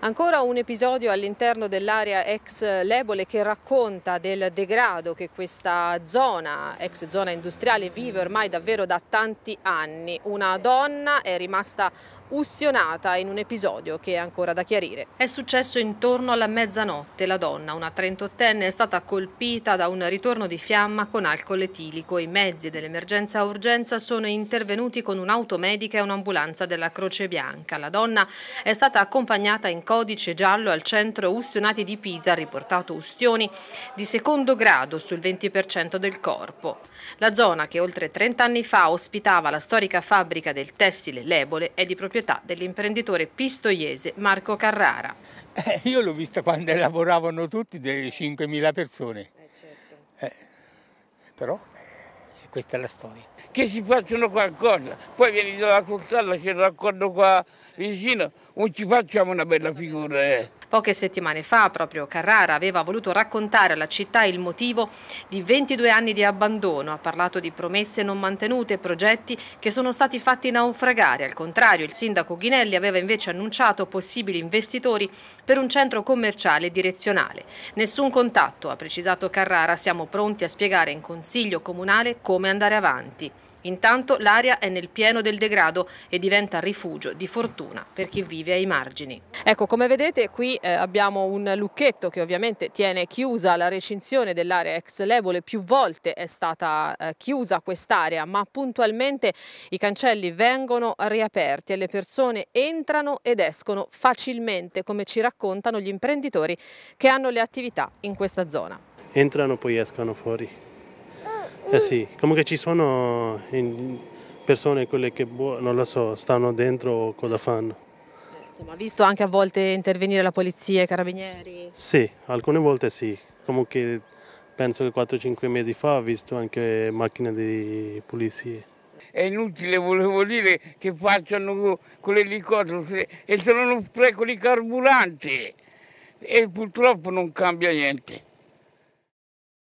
Ancora un episodio all'interno dell'area ex Lebole che racconta del degrado che questa zona, ex zona industriale, vive ormai davvero da tanti anni. Una donna è rimasta ustionata in un episodio che è ancora da chiarire. È successo intorno alla mezzanotte. La donna, una 38enne, è stata colpita da un ritorno di fiamma con alcol etilico. I mezzi dell'emergenza urgenza sono intervenuti con un'auto medica e un'ambulanza della Croce Bianca. La donna è stata accompagnata in codice giallo al centro Ustionati di Pisa, riportato Ustioni, di secondo grado sul 20% del corpo. La zona che oltre 30 anni fa ospitava la storica fabbrica del tessile Lebole è di proprietà dell'imprenditore pistoiese Marco Carrara. Eh, io l'ho vista quando lavoravano tutti, 5.000 persone. Eh, certo. eh, però questa è la storia. Che si facciano qualcosa, poi vieni dalla ascoltarla, c'è raccordo qua vicino, non ci facciamo una bella figura. Eh. Poche settimane fa proprio Carrara aveva voluto raccontare alla città il motivo di 22 anni di abbandono, ha parlato di promesse non mantenute, progetti che sono stati fatti naufragare. Al contrario, il sindaco Ghinelli aveva invece annunciato possibili investitori per un centro commerciale direzionale. Nessun contatto, ha precisato Carrara, siamo pronti a spiegare in Consiglio Comunale come andare avanti. Intanto l'area è nel pieno del degrado e diventa rifugio di fortuna per chi vive ai margini. Ecco, come vedete qui eh, abbiamo un lucchetto che ovviamente tiene chiusa la recinzione dell'area ex Lebole, più volte è stata eh, chiusa quest'area, ma puntualmente i cancelli vengono riaperti e le persone entrano ed escono facilmente, come ci raccontano gli imprenditori che hanno le attività in questa zona. Entrano poi escono fuori. Eh sì, comunque ci sono persone quelle che boh, non lo so, stanno dentro o cosa fanno. Insomma, ha visto anche a volte intervenire la polizia, e i carabinieri? Sì, alcune volte sì. Comunque penso che 4-5 mesi fa ha visto anche macchine di pulizie. È inutile, volevo dire, che facciano con l'elicottero e se non spreco di carburante. E purtroppo non cambia niente.